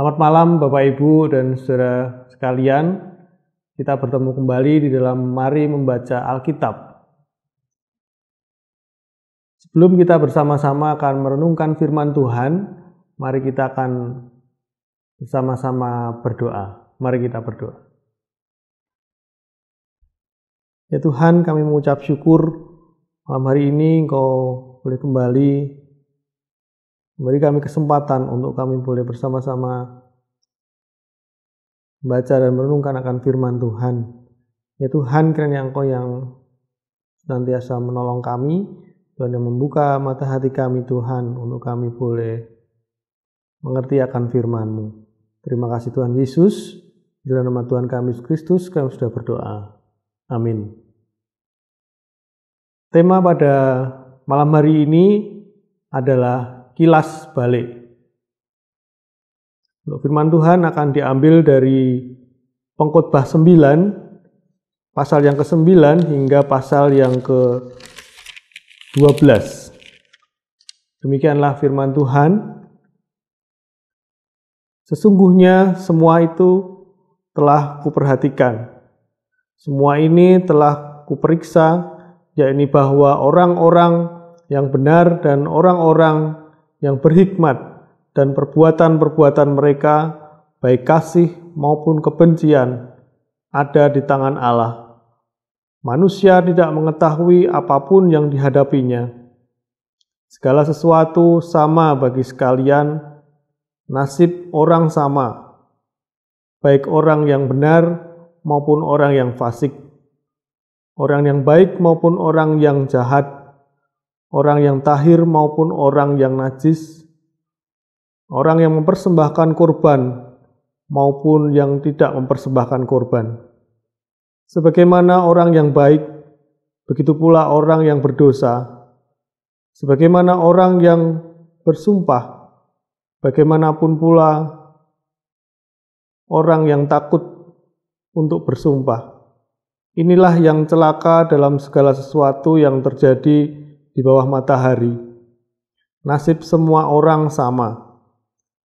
Selamat malam Bapak Ibu dan saudara sekalian. Kita bertemu kembali di dalam Mari Membaca Alkitab. Sebelum kita bersama-sama akan merenungkan firman Tuhan, mari kita akan bersama-sama berdoa. Mari kita berdoa. Ya Tuhan, kami mengucap syukur malam hari ini Engkau boleh kembali Beri kami kesempatan untuk kami boleh bersama-sama baca dan merenungkan akan firman Tuhan. Ya Tuhan kiranya Engkau yang senantiasa menolong kami, Tuhan yang membuka mata hati kami Tuhan untuk kami boleh mengerti akan firman-Mu. Terima kasih Tuhan Yesus, dalam nama Tuhan kami Kristus kami sudah berdoa. Amin. Tema pada malam hari ini adalah kilas balik. Firman Tuhan akan diambil dari pengkhotbah 9 pasal yang ke-9 hingga pasal yang ke-12. Demikianlah firman Tuhan. Sesungguhnya semua itu telah kuperhatikan. Semua ini telah kuperiksa, yakni bahwa orang-orang yang benar dan orang-orang yang berhikmat dan perbuatan-perbuatan mereka, baik kasih maupun kebencian, ada di tangan Allah. Manusia tidak mengetahui apapun yang dihadapinya. Segala sesuatu sama bagi sekalian, nasib orang sama, baik orang yang benar maupun orang yang fasik, orang yang baik maupun orang yang jahat orang yang tahir maupun orang yang najis, orang yang mempersembahkan korban maupun yang tidak mempersembahkan korban. Sebagaimana orang yang baik, begitu pula orang yang berdosa. Sebagaimana orang yang bersumpah, bagaimanapun pula orang yang takut untuk bersumpah. Inilah yang celaka dalam segala sesuatu yang terjadi di bawah matahari. Nasib semua orang sama.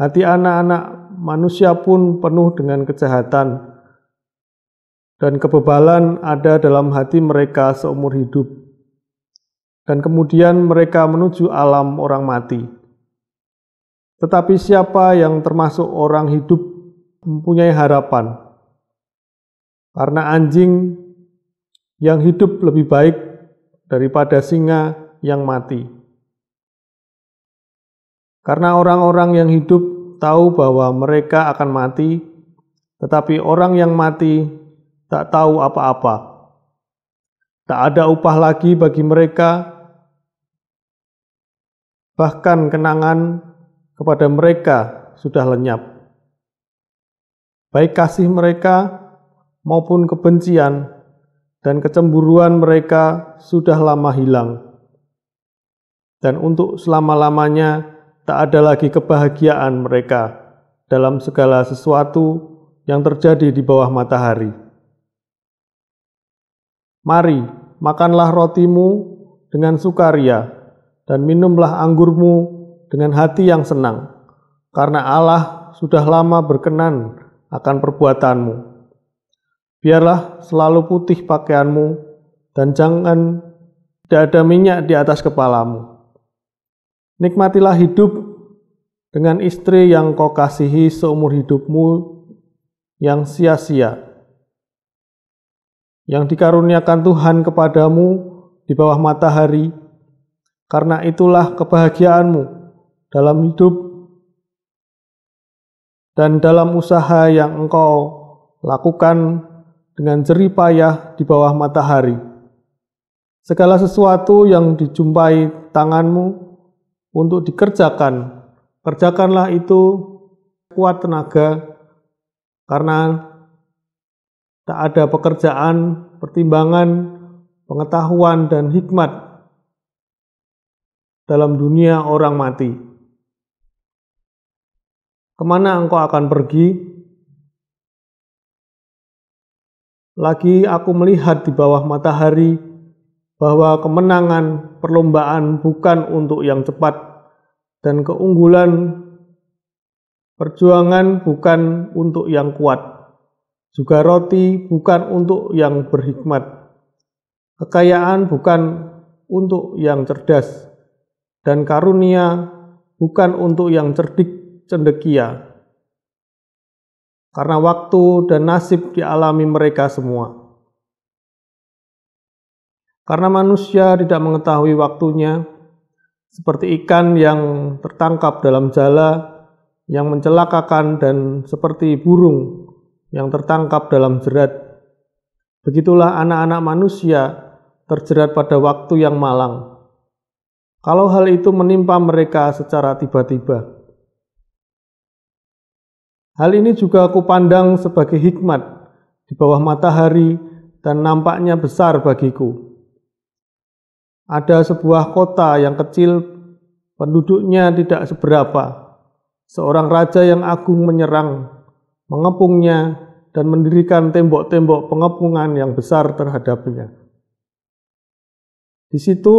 Hati anak-anak manusia pun penuh dengan kejahatan dan kebebalan ada dalam hati mereka seumur hidup. Dan kemudian mereka menuju alam orang mati. Tetapi siapa yang termasuk orang hidup mempunyai harapan? Karena anjing yang hidup lebih baik daripada singa yang mati. Karena orang-orang yang hidup tahu bahwa mereka akan mati, tetapi orang yang mati tak tahu apa-apa. Tak ada upah lagi bagi mereka, bahkan kenangan kepada mereka sudah lenyap. Baik kasih mereka maupun kebencian dan kecemburuan mereka sudah lama hilang dan untuk selama-lamanya tak ada lagi kebahagiaan mereka dalam segala sesuatu yang terjadi di bawah matahari. Mari, makanlah rotimu dengan sukaria dan minumlah anggurmu dengan hati yang senang, karena Allah sudah lama berkenan akan perbuatanmu. Biarlah selalu putih pakaianmu dan jangan tidak ada minyak di atas kepalamu Nikmatilah hidup dengan istri yang kau kasihi seumur hidupmu yang sia-sia. Yang dikaruniakan Tuhan kepadamu di bawah matahari, karena itulah kebahagiaanmu dalam hidup dan dalam usaha yang engkau lakukan dengan jerih payah di bawah matahari. Segala sesuatu yang dijumpai tanganmu, untuk dikerjakan. Kerjakanlah itu kuat tenaga karena tak ada pekerjaan, pertimbangan, pengetahuan, dan hikmat dalam dunia orang mati. Kemana engkau akan pergi? Lagi aku melihat di bawah matahari, bahwa kemenangan perlombaan bukan untuk yang cepat dan keunggulan perjuangan bukan untuk yang kuat. Juga roti bukan untuk yang berhikmat. Kekayaan bukan untuk yang cerdas dan karunia bukan untuk yang cerdik cendekia. Karena waktu dan nasib dialami mereka semua. Karena manusia tidak mengetahui waktunya, seperti ikan yang tertangkap dalam jala yang mencelakakan dan seperti burung yang tertangkap dalam jerat. Begitulah anak-anak manusia terjerat pada waktu yang malang. Kalau hal itu menimpa mereka secara tiba-tiba. Hal ini juga aku pandang sebagai hikmat di bawah matahari dan nampaknya besar bagiku ada sebuah kota yang kecil, penduduknya tidak seberapa. Seorang raja yang agung menyerang, mengepungnya, dan mendirikan tembok-tembok pengepungan yang besar terhadapnya. Di situ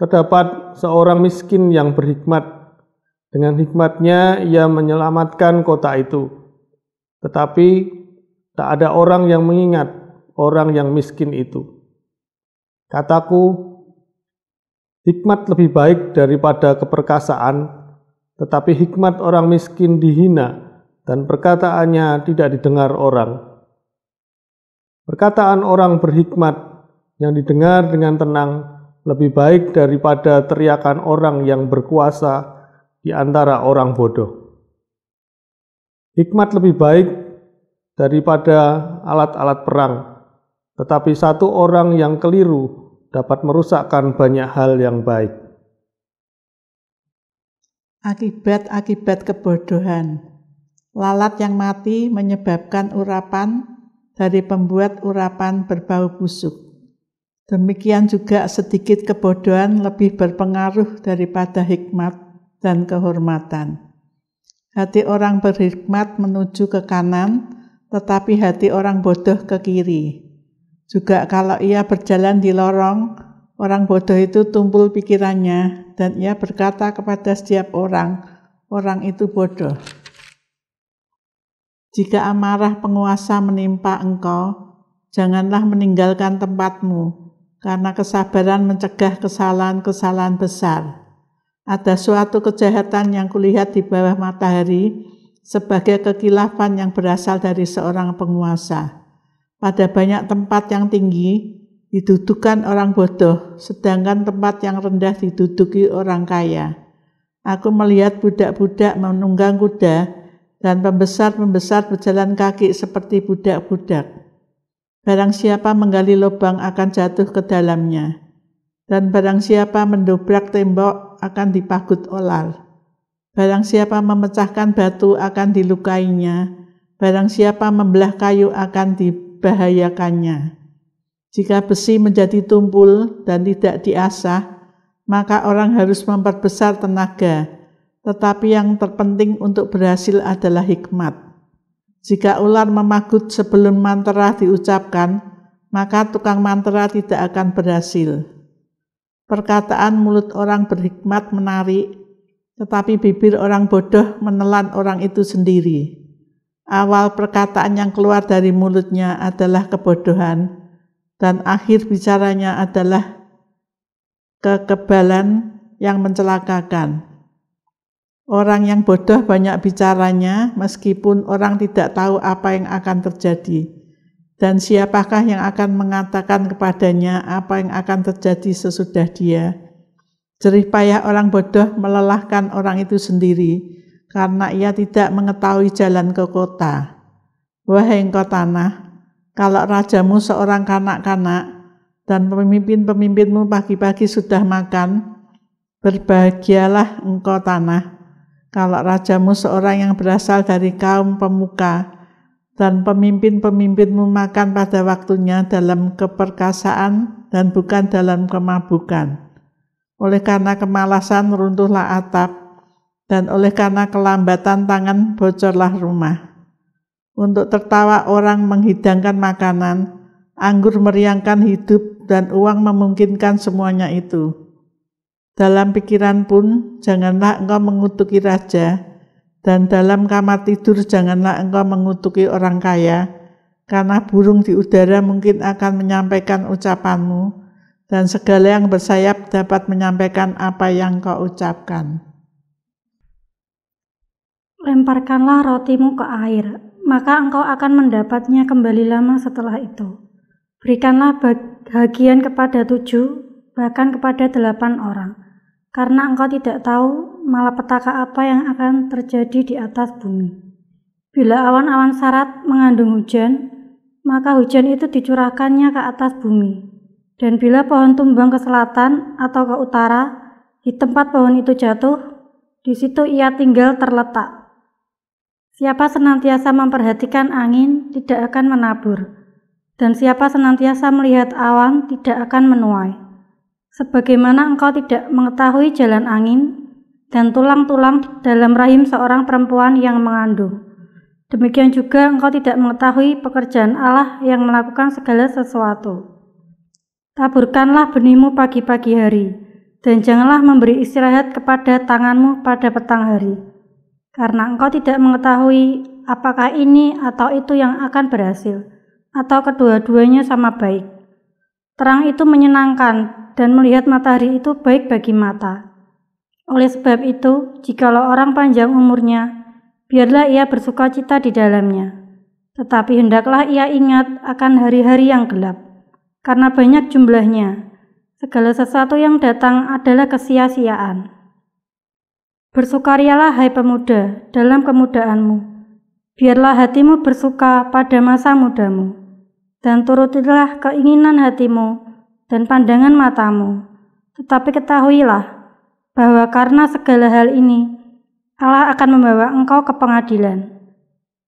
terdapat seorang miskin yang berhikmat. Dengan hikmatnya ia menyelamatkan kota itu. Tetapi tak ada orang yang mengingat orang yang miskin itu. Kataku, hikmat lebih baik daripada keperkasaan, tetapi hikmat orang miskin dihina dan perkataannya tidak didengar orang. Perkataan orang berhikmat yang didengar dengan tenang lebih baik daripada teriakan orang yang berkuasa di antara orang bodoh. Hikmat lebih baik daripada alat-alat perang, tetapi satu orang yang keliru dapat merusakkan banyak hal yang baik. Akibat-akibat kebodohan Lalat yang mati menyebabkan urapan dari pembuat urapan berbau busuk. Demikian juga sedikit kebodohan lebih berpengaruh daripada hikmat dan kehormatan. Hati orang berhikmat menuju ke kanan, tetapi hati orang bodoh ke kiri. Juga kalau ia berjalan di lorong, orang bodoh itu tumpul pikirannya dan ia berkata kepada setiap orang, orang itu bodoh. Jika amarah penguasa menimpa engkau, janganlah meninggalkan tempatmu, karena kesabaran mencegah kesalahan-kesalahan besar. Ada suatu kejahatan yang kulihat di bawah matahari sebagai kekilafan yang berasal dari seorang penguasa. Pada banyak tempat yang tinggi didudukan orang bodoh, sedangkan tempat yang rendah diduduki orang kaya. Aku melihat budak-budak menunggang kuda dan pembesar-pembesar berjalan kaki seperti budak-budak. Barang siapa menggali lubang akan jatuh ke dalamnya, dan barang siapa mendobrak tembok akan dipagut olar. Barang siapa memecahkan batu akan dilukainya, barang siapa membelah kayu akan di dibahayakannya. Jika besi menjadi tumpul dan tidak diasah, maka orang harus memperbesar tenaga, tetapi yang terpenting untuk berhasil adalah hikmat. Jika ular memagut sebelum mantra diucapkan, maka tukang mantra tidak akan berhasil. Perkataan mulut orang berhikmat menarik, tetapi bibir orang bodoh menelan orang itu sendiri. Awal perkataan yang keluar dari mulutnya adalah kebodohan, dan akhir bicaranya adalah kekebalan yang mencelakakan. Orang yang bodoh banyak bicaranya, meskipun orang tidak tahu apa yang akan terjadi, dan siapakah yang akan mengatakan kepadanya apa yang akan terjadi sesudah dia. Jerih payah orang bodoh melelahkan orang itu sendiri karena ia tidak mengetahui jalan ke kota. Wahai engkau tanah, kalau rajamu seorang kanak-kanak dan pemimpin-pemimpinmu pagi-pagi sudah makan, berbahagialah engkau tanah. Kalau rajamu seorang yang berasal dari kaum pemuka dan pemimpin-pemimpinmu makan pada waktunya dalam keperkasaan dan bukan dalam kemabukan. Oleh karena kemalasan runtuhlah atap dan oleh karena kelambatan tangan bocorlah rumah. Untuk tertawa orang menghidangkan makanan, anggur meriangkan hidup, dan uang memungkinkan semuanya itu. Dalam pikiran pun, janganlah engkau mengutuki raja, dan dalam kamar tidur janganlah engkau mengutuki orang kaya, karena burung di udara mungkin akan menyampaikan ucapanmu, dan segala yang bersayap dapat menyampaikan apa yang kau ucapkan. Lemparkanlah rotimu ke air, maka engkau akan mendapatnya kembali lama setelah itu. Berikanlah bagian kepada tujuh, bahkan kepada delapan orang, karena engkau tidak tahu malapetaka apa yang akan terjadi di atas bumi. Bila awan-awan syarat mengandung hujan, maka hujan itu dicurahkannya ke atas bumi. Dan bila pohon tumbang ke selatan atau ke utara, di tempat pohon itu jatuh, di situ ia tinggal terletak. Siapa senantiasa memperhatikan angin tidak akan menabur, dan siapa senantiasa melihat awan tidak akan menuai. Sebagaimana engkau tidak mengetahui jalan angin dan tulang-tulang dalam rahim seorang perempuan yang mengandung. Demikian juga engkau tidak mengetahui pekerjaan Allah yang melakukan segala sesuatu. Taburkanlah benihmu pagi-pagi hari, dan janganlah memberi istirahat kepada tanganmu pada petang hari karena engkau tidak mengetahui apakah ini atau itu yang akan berhasil, atau kedua-duanya sama baik. Terang itu menyenangkan dan melihat matahari itu baik bagi mata. Oleh sebab itu, jikalau orang panjang umurnya, biarlah ia bersuka cita di dalamnya. Tetapi hendaklah ia ingat akan hari-hari yang gelap, karena banyak jumlahnya. Segala sesuatu yang datang adalah kesia-siaan. Bersukarialah hai pemuda dalam kemudaanmu. Biarlah hatimu bersuka pada masa mudamu. Dan turutilah keinginan hatimu dan pandangan matamu. Tetapi ketahuilah bahwa karena segala hal ini, Allah akan membawa engkau ke pengadilan.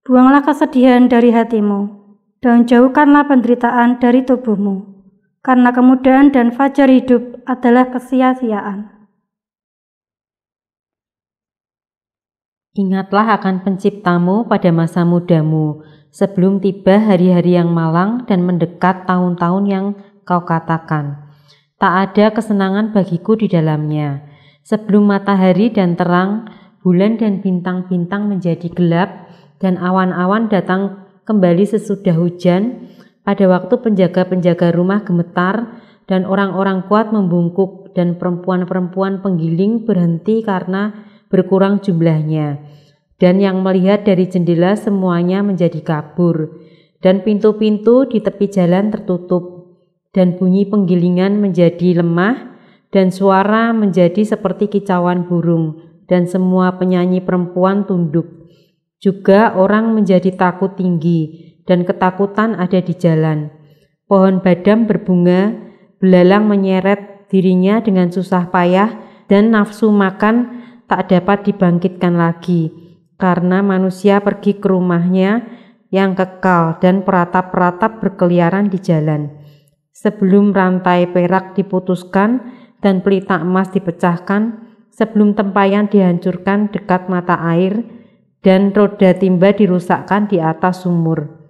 Buanglah kesedihan dari hatimu, dan jauhkanlah penderitaan dari tubuhmu, karena kemudahan dan fajar hidup adalah kesia-siaan. Ingatlah akan penciptamu pada masa mudamu, sebelum tiba hari-hari yang malang dan mendekat tahun-tahun yang kau katakan. Tak ada kesenangan bagiku di dalamnya. Sebelum matahari dan terang, bulan dan bintang-bintang menjadi gelap, dan awan-awan datang kembali sesudah hujan, pada waktu penjaga-penjaga rumah gemetar, dan orang-orang kuat membungkuk, dan perempuan-perempuan penggiling berhenti karena berkurang jumlahnya. Dan yang melihat dari jendela semuanya menjadi kabur, dan pintu-pintu di tepi jalan tertutup, dan bunyi penggilingan menjadi lemah, dan suara menjadi seperti kicauan burung, dan semua penyanyi perempuan tunduk. Juga orang menjadi takut tinggi, dan ketakutan ada di jalan. Pohon badam berbunga, belalang menyeret dirinya dengan susah payah, dan nafsu makan tak dapat dibangkitkan lagi, karena manusia pergi ke rumahnya yang kekal dan peratap-peratap berkeliaran di jalan. Sebelum rantai perak diputuskan dan pelita emas dipecahkan, sebelum tempayan dihancurkan dekat mata air, dan roda timba dirusakkan di atas sumur.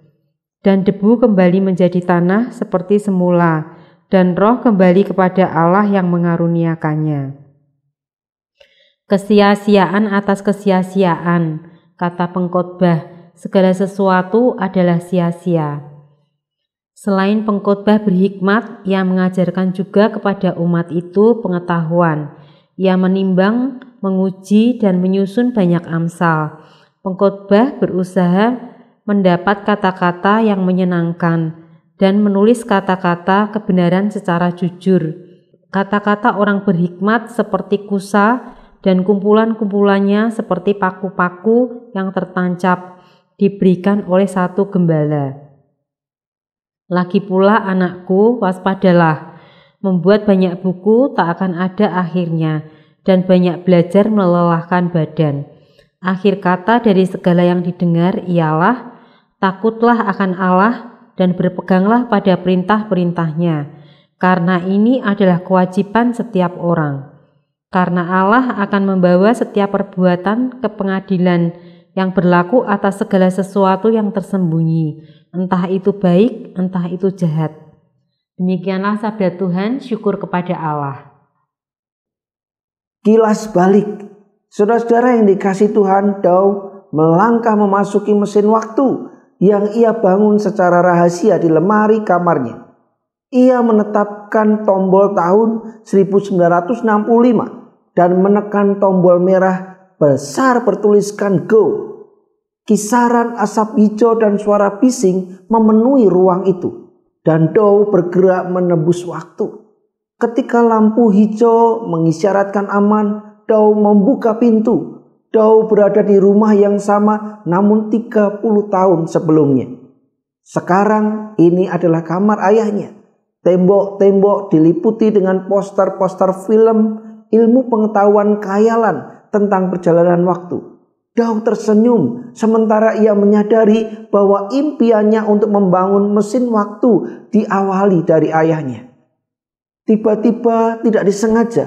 Dan debu kembali menjadi tanah seperti semula, dan roh kembali kepada Allah yang mengaruniakannya. Kesia-siaan atas kesia-siaan, kata pengkhotbah, segala sesuatu adalah sia-sia. Selain pengkhotbah berhikmat, ia mengajarkan juga kepada umat itu pengetahuan. Ia menimbang, menguji, dan menyusun banyak amsal. Pengkhotbah berusaha mendapat kata-kata yang menyenangkan dan menulis kata-kata kebenaran secara jujur. Kata-kata orang berhikmat seperti kusa dan kumpulan-kumpulannya seperti paku-paku yang tertancap diberikan oleh satu gembala. Lagi pula anakku waspadalah, membuat banyak buku tak akan ada akhirnya dan banyak belajar melelahkan badan. Akhir kata dari segala yang didengar ialah takutlah akan Allah dan berpeganglah pada perintah-perintahnya karena ini adalah kewajiban setiap orang karena Allah akan membawa setiap perbuatan ke pengadilan yang berlaku atas segala sesuatu yang tersembunyi, entah itu baik, entah itu jahat. Demikianlah sabda Tuhan, syukur kepada Allah. Kilas balik, saudara-saudara yang dikasih Tuhan, Dao melangkah memasuki mesin waktu yang ia bangun secara rahasia di lemari kamarnya. Ia menetapkan tombol tahun 1965 dan menekan tombol merah besar bertuliskan go. Kisaran asap hijau dan suara pising memenuhi ruang itu dan Dow bergerak menebus waktu. Ketika lampu hijau mengisyaratkan aman, Dow membuka pintu. Dow berada di rumah yang sama namun 30 tahun sebelumnya. Sekarang ini adalah kamar ayahnya. Tembok-tembok diliputi dengan poster-poster film ilmu pengetahuan kayalan tentang perjalanan waktu. Daud tersenyum sementara ia menyadari bahwa impiannya untuk membangun mesin waktu diawali dari ayahnya. Tiba-tiba tidak disengaja,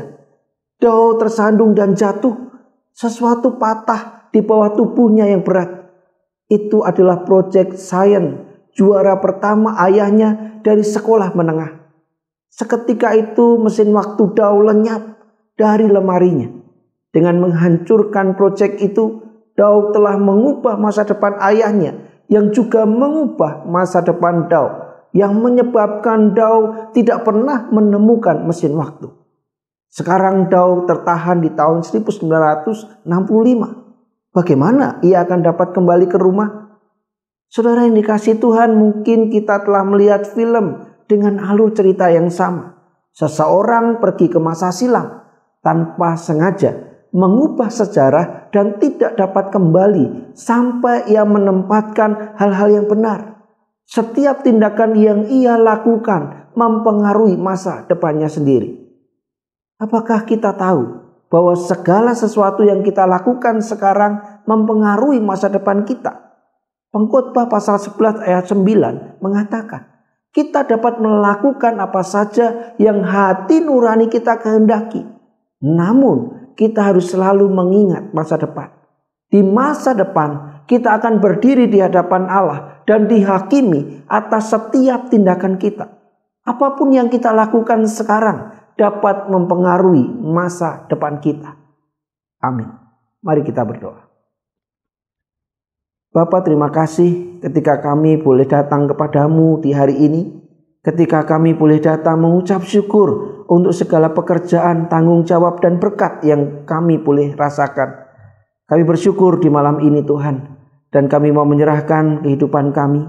Daud tersandung dan jatuh. Sesuatu patah di bawah tubuhnya yang berat. Itu adalah proyek sains juara pertama ayahnya dari sekolah menengah. Seketika itu mesin waktu Daud lenyap dari lemarinya. Dengan menghancurkan proyek itu, Daud telah mengubah masa depan ayahnya yang juga mengubah masa depan Daud yang menyebabkan Daud tidak pernah menemukan mesin waktu. Sekarang Daud tertahan di tahun 1965. Bagaimana ia akan dapat kembali ke rumah? Saudara yang dikasih Tuhan mungkin kita telah melihat film dengan alur cerita yang sama. Seseorang pergi ke masa silam tanpa sengaja mengubah sejarah dan tidak dapat kembali sampai ia menempatkan hal-hal yang benar. Setiap tindakan yang ia lakukan mempengaruhi masa depannya sendiri. Apakah kita tahu bahwa segala sesuatu yang kita lakukan sekarang mempengaruhi masa depan kita? Pengkhotbah pasal 11 ayat 9 mengatakan, kita dapat melakukan apa saja yang hati nurani kita kehendaki namun, kita harus selalu mengingat masa depan. Di masa depan, kita akan berdiri di hadapan Allah dan dihakimi atas setiap tindakan kita. Apapun yang kita lakukan sekarang dapat mempengaruhi masa depan kita. Amin. Mari kita berdoa. Bapak terima kasih ketika kami boleh datang kepadamu di hari ini. Ketika kami boleh datang mengucap syukur untuk segala pekerjaan, tanggung jawab dan berkat yang kami boleh rasakan. Kami bersyukur di malam ini Tuhan dan kami mau menyerahkan kehidupan kami.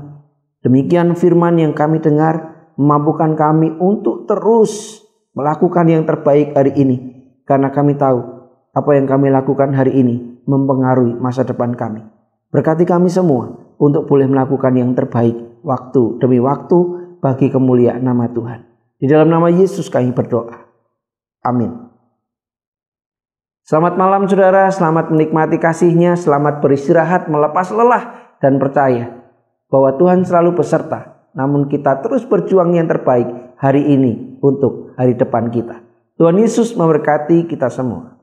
Demikian firman yang kami dengar memampukan kami untuk terus melakukan yang terbaik hari ini karena kami tahu apa yang kami lakukan hari ini mempengaruhi masa depan kami. Berkati kami semua untuk boleh melakukan yang terbaik waktu demi waktu bagi kemuliaan nama Tuhan. Di dalam nama Yesus kami berdoa. Amin. Selamat malam saudara, selamat menikmati kasihnya, selamat beristirahat, melepas lelah, dan percaya bahwa Tuhan selalu beserta. Namun kita terus berjuang yang terbaik hari ini untuk hari depan kita. Tuhan Yesus memberkati kita semua.